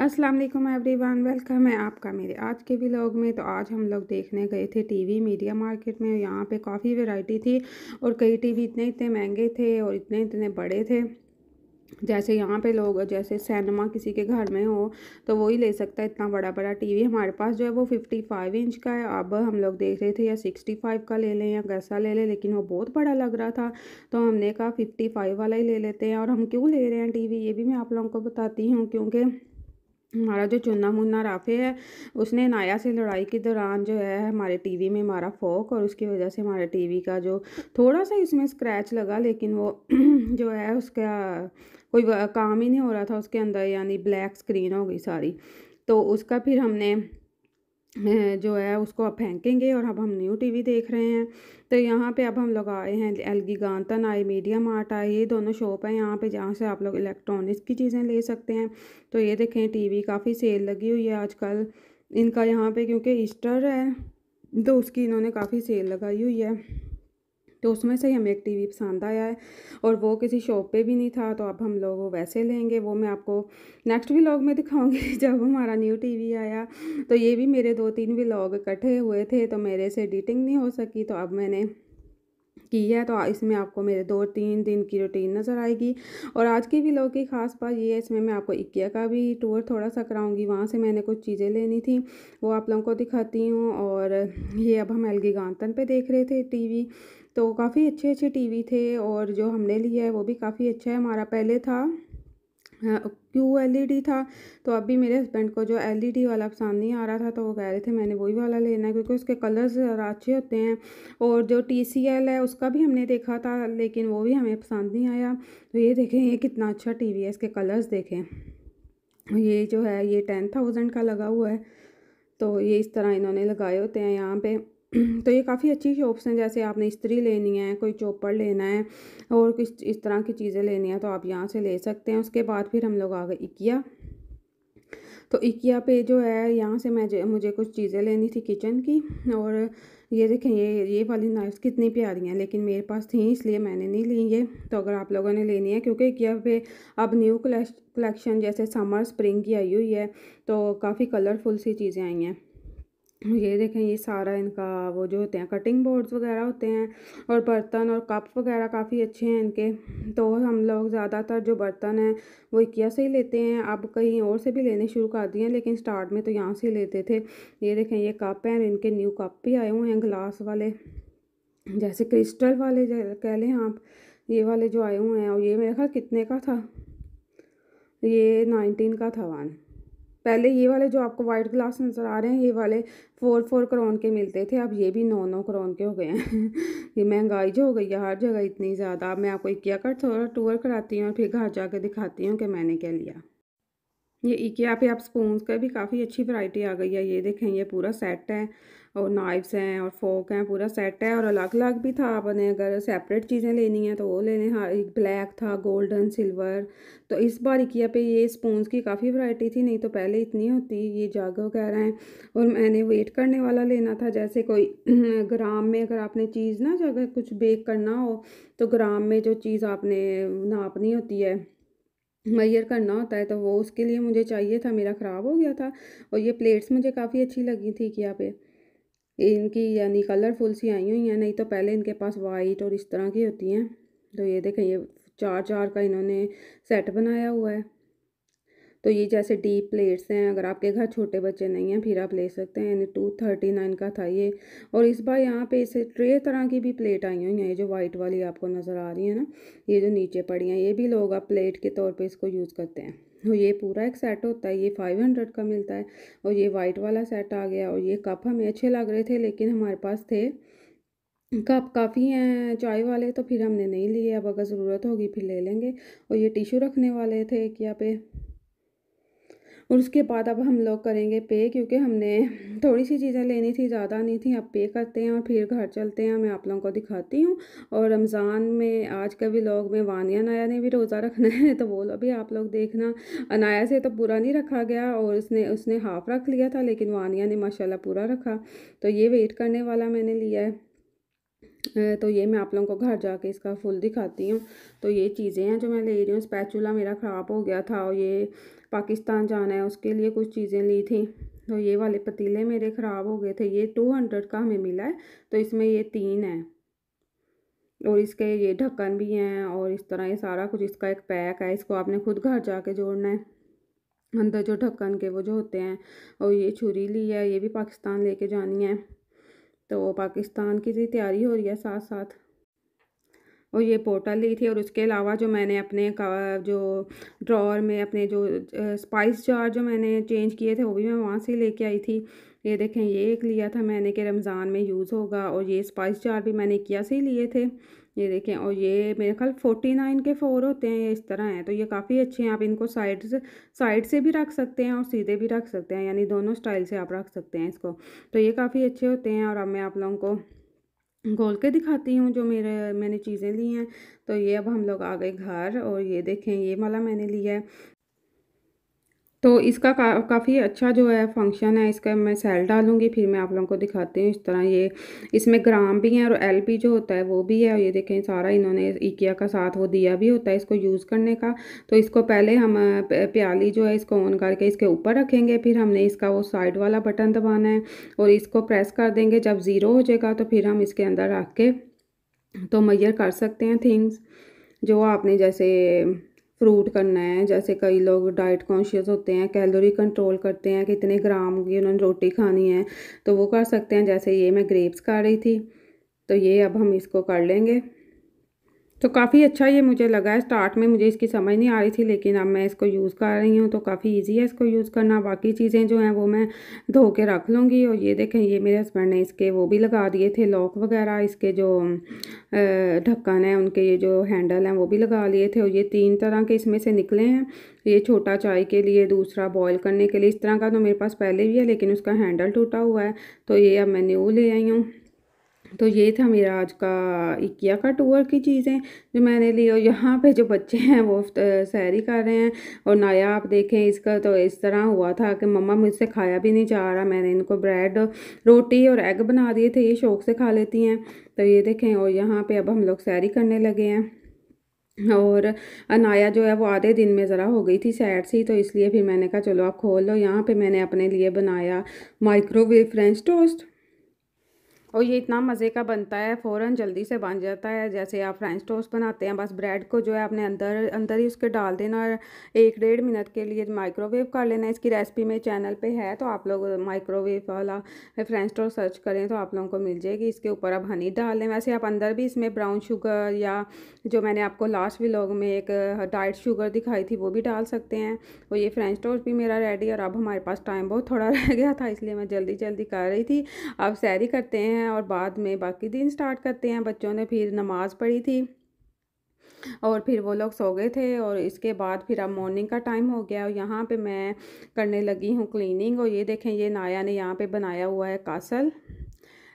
अस्सलाम वालेकुम everyone welcome है आपका मेरे आज के व्लॉग में तो आज हम लोग देखने गए थे टीवी मीडिया मार्केट में यहाँ पे काफ़ी वैरायटी थी और कई टीवी इतने इतने महंगे थे और इतने इतने बड़े थे जैसे यहाँ पे लोग जैसे सिनेमा किसी के घर में हो तो वही ले सकता है इतना बड़ा बड़ा टीवी हमारे पास जो है वो 55 इंच का है अब हम लोग देख रहे थे या 65 का ले लें या कैसा ले लें लेकिन वो बहुत बड़ा लग रहा था तो हमने कहा 55 वाला ही ले लेते हैं और हम क्यों ले रहे हैं टीवी ये भी मैं आप लोगों को बताती हूँ क्योंकि हमारा जो चुना मुन्ना राफे है उसने नाया से लड़ाई के दौरान जो है हमारे टीवी में मारा फोक और उसकी वजह से हमारे टीवी का जो थोड़ा सा इसमें स्क्रैच लगा लेकिन वो जो है उसका कोई काम ही नहीं हो रहा था उसके अंदर यानी ब्लैक स्क्रीन हो गई सारी तो उसका फिर हमने जो है उसको अब फेंकेंगे और अब हम न्यू टीवी देख रहे हैं तो यहाँ पे अब हम लोग आए हैं एलगी गांतन आई मीडिया मार्ट आए ये दोनों शॉप हैं यहाँ पे जहाँ से आप लोग इलेक्ट्रॉनिक्स की चीज़ें ले सकते हैं तो ये देखें टीवी काफ़ी सेल लगी हुई है आजकल इनका यहाँ पे क्योंकि ईस्टर है तो उसकी इन्होंने काफ़ी सेल लगाई हुई है तो उसमें से ही हमें एक टी वी पसंद आया है और वो किसी शॉप पे भी नहीं था तो अब हम लोग वैसे लेंगे वो मैं आपको नेक्स्ट व्लॉग में दिखाऊंगी जब हमारा न्यू टीवी आया तो ये भी मेरे दो तीन व्लॉग इकट्ठे हुए थे तो मेरे से एडिटिंग नहीं हो सकी तो अब मैंने की है तो इसमें आपको मेरे दो तीन दिन की रूटीन नज़र आएगी और आज की भी लोग की ख़ास बात ये है इसमें मैं आपको इक्या का भी टूर थोड़ा सा कराऊँगी वहाँ से मैंने कुछ चीज़ें लेनी थी वो आप लोगों को दिखाती हूँ और ये अब हम एलगी गांतन पे देख रहे थे टीवी तो काफ़ी अच्छे अच्छे टीवी थे और जो हमने लिया है वो भी काफ़ी अच्छा है हमारा पहले था हाँ, क्यू एलईडी e था तो अभी मेरे हस्बैंड को जो एलईडी e वाला पसंद नहीं आ रहा था तो वो कह रहे थे मैंने वही वाला लेना है क्योंकि उसके कलर्स ज़्यादा अच्छे होते हैं और जो टीसीएल है उसका भी हमने देखा था लेकिन वो भी हमें पसंद नहीं आया तो ये देखें ये कितना अच्छा टीवी है इसके कलर्स देखें ये जो है ये टेन थाउजेंड का लगा हुआ है तो ये इस तरह इन्होंने लगाए होते हैं यहाँ पर तो ये काफ़ी अच्छी शॉप्स हैं जैसे आपने स्त्री लेनी है कोई चोपर लेना है और कुछ इस तरह की चीज़ें लेनी है तो आप यहाँ से ले सकते हैं उसके बाद फिर हम लोग आ गए इकिया तो इकिया पे जो है यहाँ से मैं मुझे कुछ चीज़ें लेनी थी किचन की और ये देखें ये ये वाली नाइफ्स कितनी प्यारी हैं लेकिन मेरे पास थी इसलिए मैंने नहीं ली ये तो अगर आप लोगों ने लेनी है क्योंकि इकिया पे अब न्यू कलेक्शन जैसे समर स्प्रिंग की आई हुई है तो काफ़ी कलरफुल सी चीज़ें आई हैं ये देखें ये सारा इनका वो जो होते हैं कटिंग बोर्ड्स वगैरह होते हैं और बर्तन और कप वगैरह काफ़ी अच्छे हैं इनके तो हम लोग ज़्यादातर जो बर्तन हैं वो इक्या से ही लेते हैं अब कहीं और से भी लेने शुरू कर दिए हैं लेकिन स्टार्ट में तो यहाँ से लेते थे ये देखें ये कप हैं इनके न्यू कप भी आए हुए हैं ग्लास वाले जैसे क्रिस्टल वाले कह लें आप ये वाले जो आए हुए हैं और ये मेरे ख्याल कितने का था ये नाइनटीन का था वन पहले ये वाले जो आपको वाइट ग्लास नज़र आ रहे हैं ये वाले फोर फोर करोन के मिलते थे अब ये भी नौ नौ करोन के हो गए हैं ये महंगाई जो हो गई है हर जगह इतनी ज़्यादा अब मैं आपको इक्या का थोड़ा टूर कराती हूँ और फिर घर जा दिखाती हूँ कि मैंने क्या लिया ये इक्या पे आप स्पून का भी काफ़ी अच्छी वरायटी आ गई है ये देखें ये पूरा सेट है और नाइफ्स हैं और फोक हैं पूरा सेट है और अलग अलग भी था आपने अगर सेपरेट चीज़ें लेनी है तो वो लेने हाँ एक ब्लैक था गोल्डन सिल्वर तो इस बार इकिया पे ये स्पूंस की काफ़ी वैरायटी थी नहीं तो पहले इतनी होती ये जग वगैरह हैं और मैंने वेट करने वाला लेना था जैसे कोई ग्राम में अगर आपने चीज़ ना अगर कुछ बेक करना हो तो ग्राम में जो चीज़ आपने नापनी होती है मैयर करना होता है तो वो उसके लिए मुझे चाहिए था मेरा ख़राब हो गया था और ये प्लेट्स मुझे काफ़ी अच्छी लगी थी क्या पे इनकी यानी कलरफुल सी आई हुई हैं नहीं तो पहले इनके पास वाइट और इस तरह की होती हैं तो ये देखें ये चार चार का इन्होंने सेट बनाया हुआ है तो ये जैसे डीप प्लेट्स हैं अगर आपके घर छोटे बच्चे नहीं हैं फिर आप ले सकते हैं यानी टू थर्टी नाइन का था ये और इस बार यहाँ पे इसे ट्रे तरह की भी प्लेट आई हुई हैं ये जो वाइट वाली आपको नज़र आ रही है ना ये जो नीचे पड़ी हैं ये भी लोग आप प्लेट के तौर पे इसको यूज़ करते हैं और ये पूरा एक सेट होता है ये फाइव हंड्रेड का मिलता है और ये वाइट वाला सेट आ गया और ये कप हमें अच्छे लग रहे थे लेकिन हमारे पास थे कप काफ़ी हैं चाय वाले तो फिर हमने नहीं लिए अब अगर ज़रूरत होगी फिर ले लेंगे और ये टिशू रखने वाले थे क्या पे और उसके बाद अब हम लोग करेंगे पे क्योंकि हमने थोड़ी सी चीज़ें लेनी थी ज़्यादा नहीं थी अब पे करते हैं और फिर घर चलते हैं मैं आप लोगों को दिखाती हूँ और रमज़ान में आज का भी लोग में वानिया नाया ने भी रोज़ा रखना है तो वो भी आप लोग देखना अनाया से तो पूरा नहीं रखा गया और उसने उसने हाफ रख लिया था लेकिन वानिया ने माशाला पूरा रखा तो ये वेट करने वाला मैंने लिया है तो ये मैं आप लोगों को घर जाके इसका फुल दिखाती हूँ तो ये चीज़ें हैं जो मैं ले रही हूँ स्पैचूला मेरा ख़राब हो गया था और ये पाकिस्तान जाना है उसके लिए कुछ चीज़ें ली थी तो ये वाले पतीले मेरे ख़राब हो गए थे ये टू हंड्रेड का हमें मिला है तो इसमें ये तीन है और इसके ये ढक्कन भी हैं और इस तरह ये सारा कुछ इसका एक पैक है इसको आपने खुद घर जाके जोड़ना है अंदर जो ढक्कन के वो जो होते हैं और ये छुरी ली है ये भी पाकिस्तान लेके जानी है तो पाकिस्तान की भी तैयारी हो रही है साथ साथ और ये पोर्टल ली थी और उसके अलावा जो मैंने अपने जो ड्रॉर में अपने जो स्पाइस जार जो मैंने चेंज किए थे वो भी मैं वहाँ से लेके आई थी ये देखें ये एक लिया था मैंने कि रमज़ान में यूज़ होगा और ये स्पाइस जार भी मैंने किया से ही लिए थे ये देखें और ये मेरे ख्याल फोर्टी नाइन के फ़ोर होते हैं ये इस तरह हैं तो ये काफ़ी अच्छे हैं आप इनको साइड से साइड से भी रख सकते हैं और सीधे भी रख सकते हैं यानी दोनों स्टाइल से आप रख सकते हैं इसको तो ये काफ़ी अच्छे होते हैं और अब मैं आप लोगों को घोल के दिखाती हूँ जो मेरे मैंने चीज़ें ली हैं तो ये अब हम लोग आ गए घर और ये देखें ये वाला मैंने लिया है तो इसका का, काफ़ी अच्छा जो है फंक्शन है इसका मैं सेल डालूंगी फिर मैं आप लोगों को दिखाती हूँ इस तरह ये इसमें ग्राम भी है और एल पी जो होता है वो भी है और ये देखें सारा इन्होंने इकिया का साथ वो दिया भी होता है इसको यूज़ करने का तो इसको पहले हम प्याली जो है इसको ऑन करके इसके ऊपर रखेंगे फिर हमने इसका वो साइड वाला बटन दबाना है और इसको प्रेस कर देंगे जब ज़ीरो हो जाएगा तो फिर हम इसके अंदर रख के तो मैयर कर सकते हैं थिंग्स जो आपने जैसे फ्रूट करना है जैसे कई लोग डाइट कॉन्शियस होते हैं कैलोरी कंट्रोल करते हैं कितने ग्राम की उन्होंने रोटी खानी है तो वो कर सकते हैं जैसे ये मैं ग्रेप्स खा रही थी तो ये अब हम इसको कर लेंगे तो काफ़ी अच्छा ये मुझे लगा है स्टार्ट में मुझे इसकी समझ नहीं आ रही थी लेकिन अब मैं इसको यूज़ कर रही हूँ तो काफ़ी इजी है इसको यूज़ करना बाकी चीज़ें जो हैं वो मैं धो के रख लूँगी और ये देखें ये मेरे हस्बैंड ने इसके वो भी लगा दिए थे लॉक वगैरह इसके जो ढक्कन है उनके ये जो हैंडल हैं वो भी लगा लिए थे और ये तीन तरह के इसमें से निकले हैं ये छोटा चाय के लिए दूसरा बॉयल करने के लिए इस तरह का तो मेरे पास पहले भी है लेकिन उसका हैंडल टूटा हुआ है तो ये अब मैं न्यू ले आई हूँ तो ये था मेरा आज का इक्या का टूर की चीज़ें जो मैंने ली और यहाँ पे जो बच्चे हैं वो सैरी कर रहे हैं और नाया आप देखें इसका तो इस तरह हुआ था कि मम्मा मुझसे खाया भी नहीं चाह रहा मैंने इनको ब्रेड रोटी और एग बना दिए थे ये शौक से खा लेती हैं तो ये देखें और यहाँ पे अब हम लोग सैरी करने लगे हैं और अनाया जो है वो आधे दिन में ज़रा हो गई थी सैड सी तो इसलिए फिर मैंने कहा चलो आप खोल लो यहाँ पे मैंने अपने लिए बनाया माइक्रोवेव फ्रेंच टोस्ट और ये इतना मज़े का बनता है फ़ौरन जल्दी से बन जाता है जैसे आप फ्रेंच टोस्ट बनाते हैं बस ब्रेड को जो है आपने अंदर अंदर ही उसके डाल देना और एक डेढ़ मिनट के लिए माइक्रोवेव कर लेना इसकी रेसिपी मेरे चैनल पे है तो आप लोग माइक्रोवेव वाला फ्रेंच टोस्ट सर्च करें तो आप लोगों को मिल जाएगी इसके ऊपर आप हनी डाल लें वैसे आप अंदर भी इसमें ब्राउन शुगर या जो मैंने आपको लास्ट व्लॉग में एक डाइट शुगर दिखाई थी वो भी डाल सकते हैं और ये फ्रेंच टोस्ट भी मेरा रेडी और अब हमारे पास टाइम बहुत थोड़ा रह गया था इसलिए मैं जल्दी जल्दी कर रही थी अब सैरी करते हैं हैं और बाद में बाकी दिन स्टार्ट करते हैं बच्चों ने फिर नमाज़ पढ़ी थी और फिर वो लोग सो गए थे और इसके बाद फिर अब मॉर्निंग का टाइम हो गया और यहाँ पे मैं करने लगी हूँ क्लीनिंग और ये देखें ये नाया ने यहाँ पे बनाया हुआ है कासल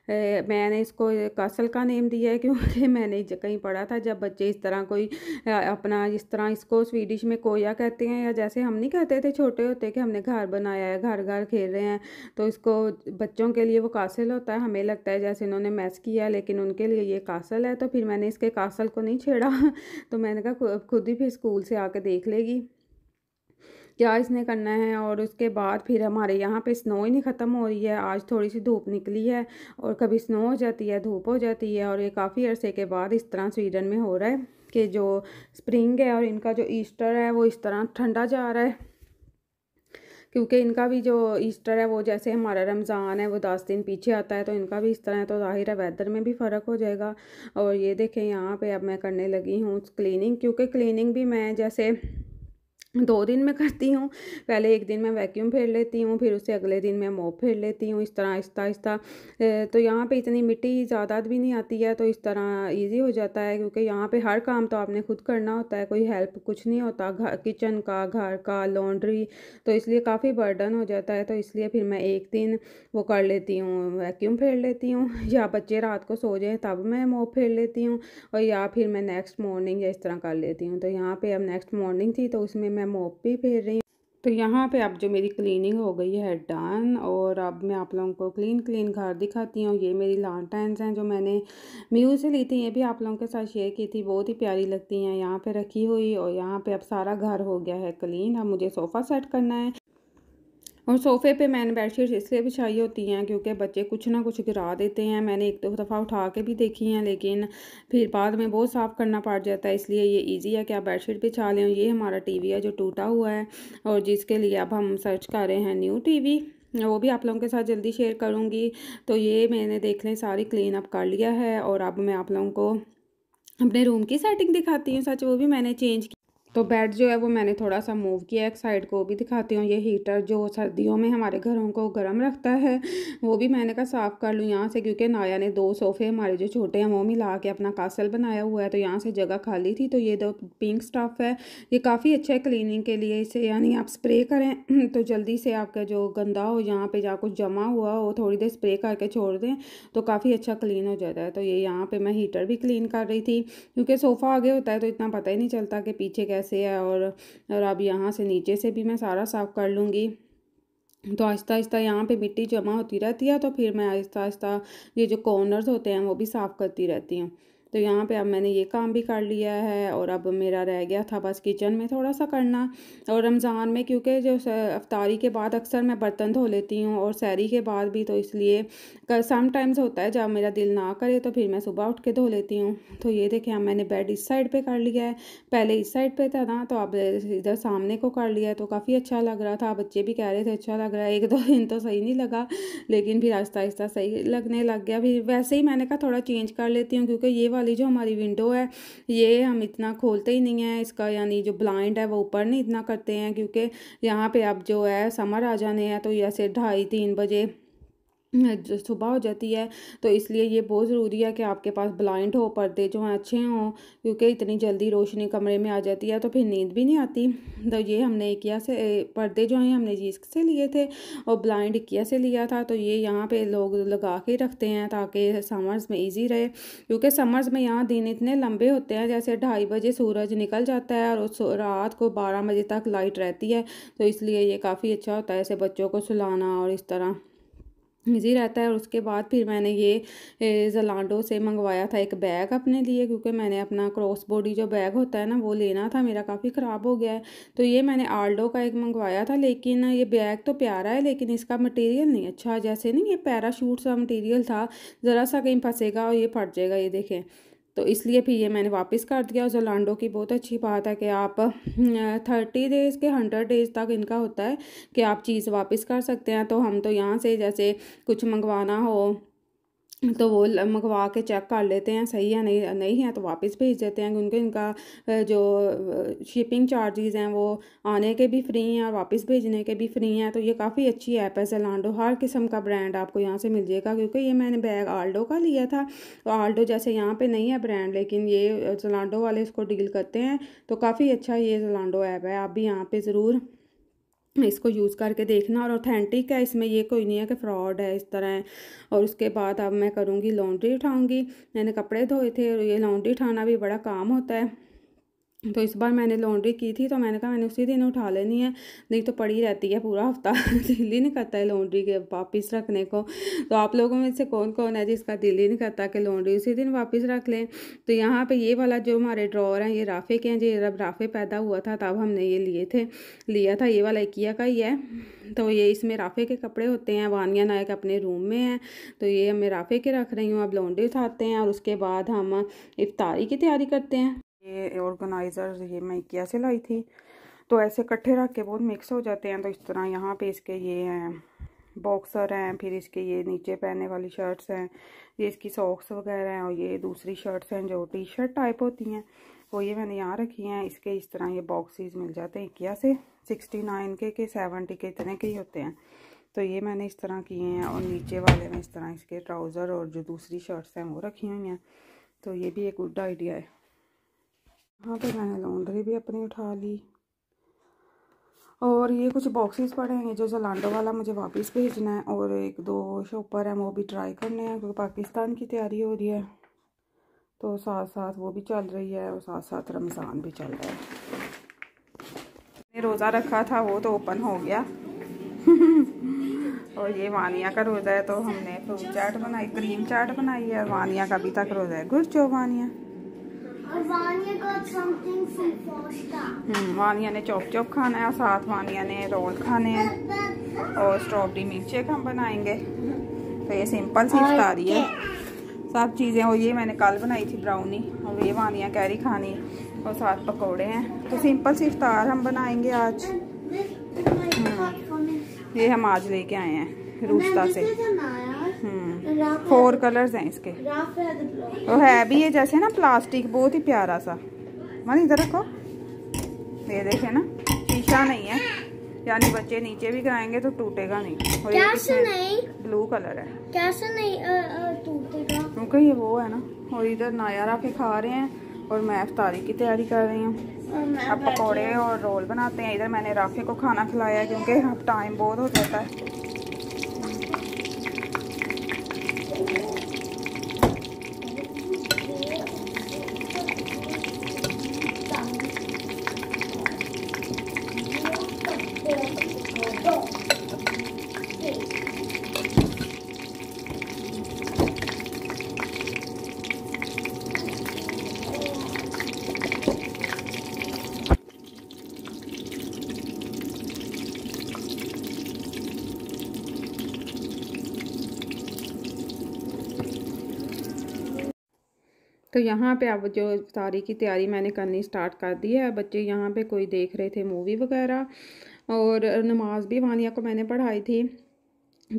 मैंने इसको कासल का नेम दिया है क्योंकि मैंने कहीं पढ़ा था जब बच्चे इस तरह कोई अपना इस तरह इसको स्वीडिश में कोया कहते हैं या जैसे हम नहीं कहते थे छोटे होते कि हमने घर बनाया है घर घर खेल रहे हैं तो इसको बच्चों के लिए वो कासल होता है हमें लगता है जैसे इन्होंने मैस किया लेकिन उनके लिए ये कासल है तो फिर मैंने इसके कासल को नहीं छेड़ा तो मैंने कहा खुद ही फिर स्कूल से आके देख लेगी क्या इसने करना है और उसके बाद फिर हमारे यहाँ पे स्नो ही नहीं ख़त्म हो रही है आज थोड़ी सी धूप निकली है और कभी स्नो हो जाती है धूप हो जाती है और ये काफ़ी अरसे के बाद इस तरह स्वीडन में हो रहा है कि जो स्प्रिंग है और इनका जो ईस्टर है वो इस तरह ठंडा जा रहा है क्योंकि इनका भी जो ईस्टर है वो जैसे हमारा रमज़ान है वो दस दिन पीछे आता है तो इनका भी इस तरह है तो ज़ाहिर है वेदर में भी फ़र्क हो जाएगा और ये देखें यहाँ पे अब मैं करने लगी हूँ क्लीनिंग क्योंकि क्लीनिंग भी मैं जैसे दो दिन में करती हूँ पहले एक दिन में वैक्यूम फेर लेती हूँ फिर उसे अगले दिन में मोप फेर लेती हूँ इस तरह आहिस्ता आहिस्ता तो यहाँ पे इतनी मिट्टी ज़्यादा भी नहीं आती है तो इस तरह इजी हो जाता है क्योंकि यहाँ पे हर काम तो आपने खुद करना होता है कोई हेल्प कुछ नहीं होता घर किचन का घर का लॉन्ड्री तो इसलिए काफ़ी बर्डन हो जाता है तो इसलिए फिर मैं एक दिन वो कर लेती हूँ वैक्यूम फेर लेती हूँ या बच्चे रात को सो जाएँ तब मैं मोप फेर लेती हूँ और या फिर मैं नेक्स्ट मॉर्निंग या इस तरह कर लेती हूँ तो यहाँ पर अब नेक्स्ट मॉर्निंग थी तो उसमें मैं मैं मोप भी फेर रही हूँ तो यहाँ पे अब जो मेरी क्लीनिंग हो गई है डन और अब मैं आप लोगों को क्लीन क्लीन घर दिखाती हूँ ये मेरी लालटेंस हैं जो मैंने म्यू से ली थी ये भी आप लोगों के साथ शेयर की थी बहुत ही प्यारी लगती हैं यहाँ पे रखी हुई और यहाँ पे अब सारा घर हो गया है क्लीन अब मुझे सोफ़ा सेट करना है और सोफ़े पे मैंने बेडशीट्स इसलिए बिछाई होती हैं क्योंकि बच्चे कुछ ना कुछ गिरा देते हैं मैंने एक दो तो दफ़ा उठा के भी देखी हैं लेकिन फिर बाद में बहुत साफ़ करना पड़ जाता है इसलिए ये ईजी है कि आप बेडशीट बिछा लें ये हमारा टीवी है जो टूटा हुआ है और जिसके लिए अब हम सर्च कर रहे हैं न्यू टी वो भी आप लोगों के साथ जल्दी शेयर करूँगी तो ये मैंने देख लें सारी क्लीन अप कर लिया है और अब मैं आप लोगों को अपने रूम की सेटिंग दिखाती हूँ सच वो भी मैंने चेंज की तो बेड जो है वो मैंने थोड़ा सा मूव किया एक साइड को भी दिखाती हूँ ये हीटर जो सर्दियों में हमारे घरों को गर्म रखता है वो भी मैंने कहा साफ़ कर लूँ यहाँ से क्योंकि नाया ने दो सोफ़े हमारे जो छोटे हैं वो मिला के अपना कासल बनाया हुआ है तो यहाँ से जगह खाली थी तो ये दो पिंक स्टफ़ है ये काफ़ी अच्छा है क्लिनिंग के लिए इसे यानी आप स्प्रे करें तो जल्दी से आपका जो गंदा हो यहाँ पर जहाँ कुछ जमा हुआ हो थोड़ी देर स्प्रे करके छोड़ दें तो काफ़ी अच्छा क्लीन हो जाता है तो ये यहाँ पर मैं हीटर भी क्लीन कर रही थी क्योंकि सोफ़ा आगे होता है तो इतना पता ही नहीं चलता कि पीछे कैसे है और और अब यहाँ से नीचे से भी मैं सारा साफ़ कर लूँगी तो आहिस्ता आहिस्ता यहाँ पे मिट्टी जमा होती रहती है तो फिर मैं आहिस्ता आहिस्ता ये जो कॉर्नर्स होते हैं वो भी साफ़ करती रहती हूँ तो यहाँ पे अब मैंने ये काम भी कर लिया है और अब मेरा रह गया था बस किचन में थोड़ा सा करना और रमज़ान में क्योंकि जो अफ्तारी के बाद अक्सर मैं बर्तन धो लेती हूँ और सैरी के बाद भी तो इसलिए समटाइम्स होता है जब मेरा दिल ना करे तो फिर मैं सुबह उठ के धो लेती हूँ तो ये देखें अब मैंने बेड इस साइड पर कर लिया है पहले इस साइड पर था ना तो अब इधर सामने को कर लिया है तो काफ़ी अच्छा लग रहा था बच्चे भी कह रहे थे अच्छा लग रहा है एक दो दिन तो सही नहीं लगा लेकिन फिर आहिस्ता आहिस्ता सही लगने लग गया फिर वैसे ही मैंने कहा थोड़ा चेंज कर लेती हूँ क्योंकि ये वाला वाली जो हमारी विंडो है ये हम इतना खोलते ही नहीं है इसका यानी जो ब्लाइंड है वो ऊपर नहीं इतना करते हैं क्योंकि यहाँ पे अब जो है समर आ जाने हैं तो ऐसे ढाई तीन बजे सुबह हो जाती है तो इसलिए ये बहुत ज़रूरी है कि आपके पास ब्लाइंड हो पर्दे जो हैं अच्छे हों क्योंकि इतनी जल्दी रोशनी कमरे में आ जाती है तो फिर नींद भी नहीं आती तो ये हमने इकिया से पर्दे जो हैं हमने जीस्क से लिए थे और ब्लाइंड इकिया से लिया था तो ये यहाँ पे लोग लगा के रखते हैं ताकि समर्स में ईजी रहे क्योंकि समर्स में यहाँ दिन इतने लंबे होते हैं जैसे ढाई बजे सूरज निकल जाता है और उस रात को बारह बजे तक लाइट रहती है तो इसलिए ये काफ़ी अच्छा होता है ऐसे बच्चों को सुलाना और इस तरह ईजी रहता है और उसके बाद फिर मैंने ये जलांडो से मंगवाया था एक बैग अपने लिए क्योंकि मैंने अपना क्रॉस बॉडी जो बैग होता है ना वो लेना था मेरा काफ़ी ख़राब हो गया है तो ये मैंने आल्डो का एक मंगवाया था लेकिन ये बैग तो प्यारा है लेकिन इसका मटेरियल नहीं अच्छा जैसे नहीं ये पैराशूट सा मटेरियल था ज़रा सा कहीं फंसेगा और ये फट जाएगा ये देखें तो इसलिए फिर ये मैंने वापस कर दिया जोलांडो की बहुत अच्छी बात है कि आप थर्टी डेज़ के हंड्रेड डेज़ तक इनका होता है कि आप चीज़ वापस कर सकते हैं तो हम तो यहाँ से जैसे कुछ मंगवाना हो तो वो मंगवा के चेक कर लेते हैं सही है नहीं नहीं है तो वापस भेज देते हैं क्योंकि इनका जो शिपिंग चार्जेस हैं वो आने के भी फ्री हैं और वापस भेजने के भी फ्री हैं तो ये काफ़ी अच्छी ऐप है जलांडो हर किस्म का ब्रांड आपको यहाँ से मिल जाएगा क्योंकि ये मैंने बैग आल्डो का लिया था तो आल्डो जैसे यहाँ पर नहीं है ब्रांड लेकिन ये जलांडो वाले इसको डील करते हैं तो काफ़ी अच्छा ये जलांडो ऐप है आप भी यहाँ पर ज़रूर इसको यूज़ करके देखना और ऑथेंटिक है इसमें ये कोई नहीं है कि फ्रॉड है इस तरह है और उसके बाद अब मैं करूँगी लॉन्ड्री उठाऊँगी मैंने कपड़े धोए थे और ये लॉन्ड्री उठाना भी बड़ा काम होता है तो इस बार मैंने लॉन्ड्री की थी तो मैंने कहा मैंने उसी दिन उठा लेनी है नहीं तो पड़ी रहती है पूरा हफ्ता दिल ही नहीं करता है लॉन्ड्री के वापस रखने को तो आप लोगों में से कौन कौन है जिसका दिल ही नहीं करता कि लॉन्ड्री उसी दिन वापस रख लें तो यहाँ पे ये वाला जो हमारे ड्रॉर हैं ये राफ़े के हैं जो जब राफ़े पैदा हुआ था तब हमने ये लिए थे लिया था ये वाला इकिया का ही है तो ये इसमें राफ़े के कपड़े होते हैं वानिया नायक अपने रूम में है तो ये मैं राफ़े के रख रही हूँ अब लॉन्ड्री उठाते हैं और उसके बाद हम इफ्तारी की तैयारी करते हैं ये ऑर्गेनाइज़र ये मैं इक्या से लाई थी तो ऐसे इकट्ठे रख के बहुत मिक्स हो जाते हैं तो इस तरह यहाँ पे इसके ये हैं बॉक्सर हैं फिर इसके ये नीचे पहनने वाली शर्ट्स हैं ये इसकी सॉक्स वगैरह हैं और ये दूसरी शर्ट्स हैं जो टी शर्ट टाइप होती हैं वो तो ये मैंने यहाँ रखी हैं इसके इस तरह ये बॉक्सेस मिल जाते हैं इक्या से सिक्सटी नाइन के के सेवेंटी के इतने के ही होते हैं तो ये मैंने इस तरह किए हैं और नीचे वाले में इस तरह इसके ट्राउज़र और जो दूसरी शर्ट्स हैं वो रखी हुई हैं तो ये भी एक गुड आइडिया है यहाँ पे तो मैंने लॉन्ड्री भी अपनी उठा ली और ये कुछ बॉक्सेस पड़े हैं जो जलांडो वाला मुझे वापस भेजना है और एक दो शॉपर हैं वो भी ट्राई करने हैं क्योंकि पाकिस्तान की तैयारी हो रही है तो साथ साथ वो भी चल रही है और साथ साथ रमज़ान भी चल रहा है रोज़ा रखा था वो तो ओपन हो गया और ये वानिया का रोज़ा है तो हमने फ्रूट चाट बनाई क्रीम चाट बनाई है वानिया का अभी तक रोज़ा है गुड जो वानिया वानिया hmm, ने चॉप चॉप खाना है और साथ वानिया ने रोल खाने हैं और स्ट्रॉबेरी मिल्क शेक हम बनाएंगे तो ये सिंपल सी रही है सब चीज़ें और ये मैंने कल बनाई थी ब्राउनी और ये वानिया कैरी खानी और साथ पकोड़े हैं तो सिंपल सी इफ्तार हम बनाएंगे आज hmm, ये हम आज लेके आए हैं रूस्ता से फोर हम्म। कलर्स हैं इसके वो है भी ये जैसे ना प्लास्टिक बहुत ही प्यारा सा मन इधर रखो ये देखे ना शीशा नहीं है यानी बच्चे नीचे भी कराएंगे तो टूटेगा नहीं और ये नहीं ब्लू कलर है कैसे नहीं टूटेगा क्योंकि ये वो है ना और इधर नायरा के खा रहे हैं और मैं अफतारी की तैयारी कर रही हूँ अब पकौड़े और रोल बनाते हैं इधर मैंने राखी को खाना खिलाया क्योंकि अब टाइम बहुत हो जाता है तो यहाँ पे अब जो सारी की तैयारी मैंने करनी स्टार्ट कर दी है बच्चे यहाँ पे कोई देख रहे थे मूवी वगैरह और नमाज़ भी वानिया को मैंने पढ़ाई थी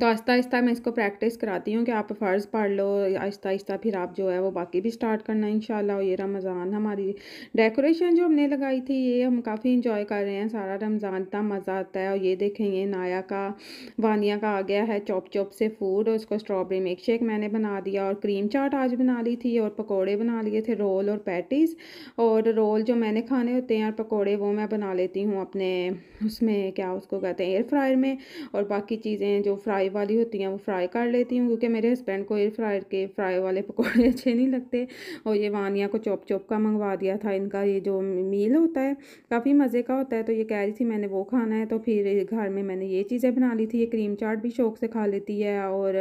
तो आहिस्ता आहिस्ता मैं इसको प्रैक्टिस कराती हूँ कि आप फ़र्ज़ पढ़ लो आहिस्ता आहिस्ता फिर आप जो है वो बाकी भी स्टार्ट करना इन और ये रमज़ान हमारी डेकोरेशन जो हमने लगाई थी ये हम काफ़ी इंजॉय कर रहे हैं सारा रमज़ान इतना मज़ा आता है और ये देखें ये नाया का वानिया का आ गया है चॉप चॉप से फूड और उसको स्ट्रॉबेरी मिल्क शेक मैंने बना दिया और क्रीम चाट आज बना ली थी और पकौड़े बना लिए थे रोल और पैटीज़ और रोल जो मैंने खाने होते हैं और पकौड़े वो मैं बना लेती हूँ अपने उसमें क्या उसको कहते हैं एयर फ्रायर में और बाकी चीज़ें जो फ्राई फ्राई वाली होती हैं वो फ्राई कर लेती हूँ क्योंकि मेरे हस्बैंड को एयर फ्रायर के फ्राई वाले पकौड़े अच्छे नहीं लगते और ये वानिया को चौप चौप का मंगवा दिया था इनका ये जो मील होता है काफ़ी मज़े का होता है तो ये कह रही थी मैंने वो खाना है तो फिर घर में मैंने ये चीज़ें बना ली थी ये क्रीम चाट भी शौक से खा लेती है और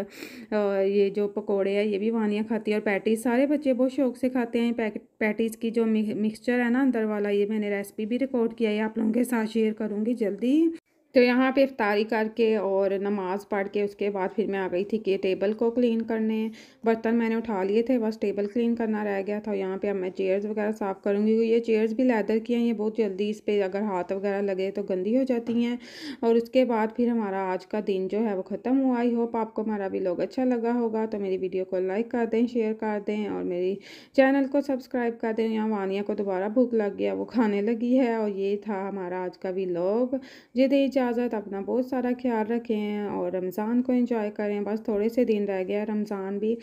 ये जो पकौड़े हैं ये भी वानिया खाती है और पैटीज़ सारे बच्चे बहुत शौक से खाते हैं पैटीज़ की जो मिक्सचर है ना अंदर वाला ये मैंने रेसिपी भी रिकॉर्ड किया है आप लोगों के साथ शेयर करूँगी जल्दी तो यहाँ पे इफ्तारी करके और नमाज़ पढ़ के उसके बाद फिर मैं आ गई थी कि टेबल को क्लीन करने बर्तन मैंने उठा लिए थे बस टेबल क्लीन करना रह गया था यहाँ पे अब मैं चेयर्स वगैरह साफ़ करूँगी क्योंकि ये चेयर्स भी लेदर की हैं ये बहुत जल्दी इस पर अगर हाथ वगैरह लगे तो गंदी हो जाती हैं और उसके बाद फिर हमारा आज का दिन जो है वो ख़त्म हुआ आई होप आपको हमारा भी लोग अच्छा लगा होगा तो मेरी वीडियो को लाइक कर दें शेयर कर दें और मेरी चैनल को सब्सक्राइब कर दें यहाँ वानिया को दोबारा भूख लग गया वो खाने लगी है और ये था हमारा आज का भी लोग जा इजाज़त अपना बहुत सारा ख्याल रखें और रमज़ान को इंजॉय करें बस थोड़े से दिन रह गया रमज़ान भी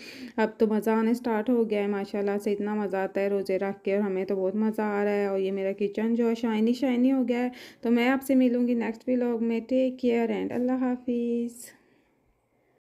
अब तो मज़ा आना स्टार्ट हो गया है माशाल्लाह से इतना मज़ा आता है रोज़े रख के और हमें तो बहुत मज़ा आ रहा है और ये मेरा किचन जो है शाइनी शाइनी हो गया है तो मैं आपसे मिलूँगी नेक्स्ट व्लॉग में टेक केयर एंड अल्लाह हाफिज़